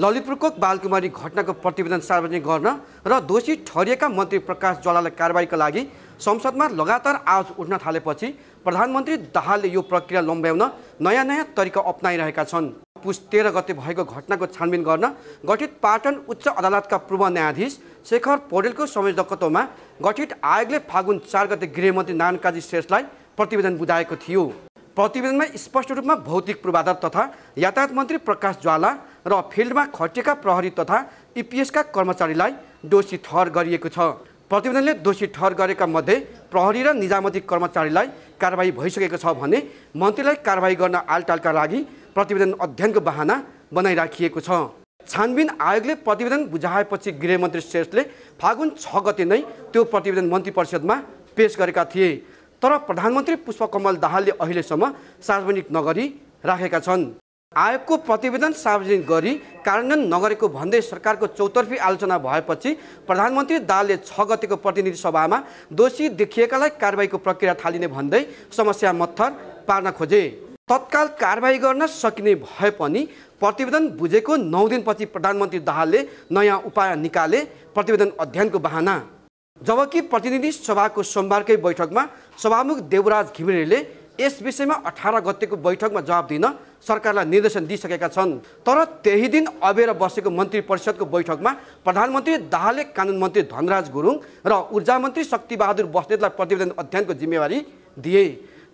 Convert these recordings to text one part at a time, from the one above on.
ललितपुरको बालकुमारी घटनाको प्रतिवेदन सार्वजनिक गर्न र दोषी ठहरिएका मन्त्री प्रकाश ज्वालालाई कारवाहीका लागि संसदमा लगातार आवाज उठ्न थालेपछि प्रधानमन्त्री दाहालले यो प्रक्रिया लम्ब्याउन नयाँ नयाँ तरिका अप्नाइरहेका छन् पुस तेह्र गते भएको घटनाको छानबिन गर्न गठित पाटन उच्च अदालतका पूर्व न्यायाधीश शेखर पौडेलको संयोजकत्वमा गठित आयोगले फागुन चार गते गृहमन्त्री नारायण काजी श्रेष्ठलाई प्रतिवेदन बुझाएको थियो प्रतिवेदनमा स्पष्ट रूपमा भौतिक पूर्वाधार तथा यातायात मन्त्री प्रकाश ज्वाला र फिल्डमा खटिएका प्रहरी तथा इपिएसका कर्मचारीलाई दोषी ठहर गरिएको छ प्रतिवेदनले दोषी ठहर गरेका मध्ये प्रहरी र निजामती कर्मचारीलाई कारवाही भइसकेको छ भने मन्त्रीलाई कारवाही गर्न आलटालका लागि प्रतिवेदन अध्ययनको बहाना बनाइराखिएको छ छानबिन आयोगले प्रतिवेदन बुझाएपछि गृहमन्त्री श्रेष्ठले फागुन छ गते नै त्यो प्रतिवेदन मन्त्री परिषदमा पेस गरेका थिए तर प्रधानमन्त्री पुष्पकमल दाहालले अहिलेसम्म सार्वजनिक नगरी राखेका छन् आयोगको प्रतिवेदन सार्वजनिक गरी कार्यान्वयन नगरेको भन्दै सरकारको चौतर्फी आलोचना भएपछि प्रधानमन्त्री दाहालले छ गतिको प्रतिनिधि सभामा दोषी देखिएकालाई कारवाहीको प्रक्रिया थालिने भन्दै समस्या मत्थर पार्न खोजे तत्काल कारवाही गर्न सकिने भए पनि प्रतिवेदन बुझेको नौ दिनपछि प्रधानमन्त्री दाहालले नयाँ उपाय निकाले प्रतिवेदन अध्ययनको बहाना जबकि प्रतिनिधि सभाको सोमबारकै बैठकमा सभामुख देवराज घिमिरेले यस विषयमा अठार गतेको बैठकमा जवाब दिन सरकारलाई निर्देशन दिइसकेका छन् तर त्यही दिन अबेर बसेको मन्त्री परिषदको बैठकमा प्रधानमन्त्री दाहाले कानुन मन्त्री धनराज गुरुङ र ऊर्जा मन्त्री शक्तिबहादुर बस्नेतलाई प्रतिवेदन अध्ययनको जिम्मेवारी दिए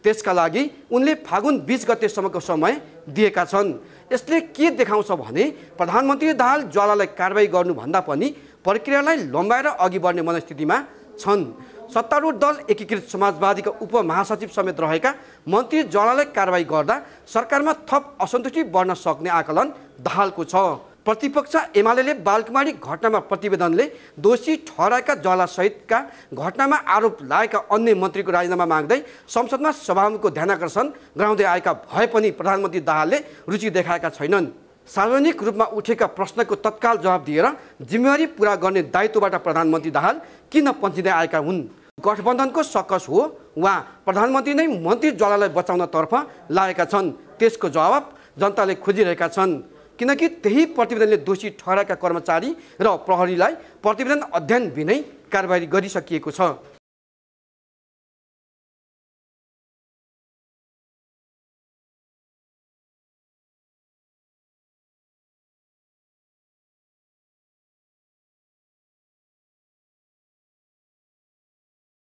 त्यसका लागि उनले फागुन बिस गतेसम्मको समय दिएका छन् यसले के देखाउँछ भने प्रधानमन्त्री दाहाल ज्वालालाई कारवाही गर्नुभन्दा पनि प्रक्रियालाई लम्बाएर अघि बढ्ने मनस्थितिमा छन् सत्तारूढ दल एकीकृत समाजवादीका उपमहासचिव समेत रहेका मन्त्री ज्वालालाई कारवाही गर्दा सरकारमा थप असन्तुष्टि बढ्न सक्ने आकलन दाहालको छ प्रतिपक्ष एमाले बालकुमारी घटनामा प्रतिवेदनले दोषी ठहराएका ज्वालासहितका घटनामा आरोप लागेका अन्य मन्त्रीको राजीनामा माग्दै संसदमा सभामुखको ध्यानकर्षण गराउँदै आएका भए पनि प्रधानमन्त्री दाहालले रुचि देखाएका छैनन् सार्वजनिक रूपमा उठेका प्रश्नको तत्काल जवाब दिएर जिम्मेवारी पुरा गर्ने दायित्वबाट प्रधानमन्त्री दाहाल किन पन्चिँदै आएका हुन् गठबन्धनको सकस हो वा प्रधानमन्त्री नै मन्त्री ज्वालालाई बचाउनतर्फ लागेका छन् त्यसको जवाब जनताले खोजिरहेका छन् किनकि त्यही प्रतिवेदनले दोषी ठहराएका कर्मचारी र प्रहरीलाई प्रतिवेदन अध्ययन बिनै कारबाही गरिसकिएको छ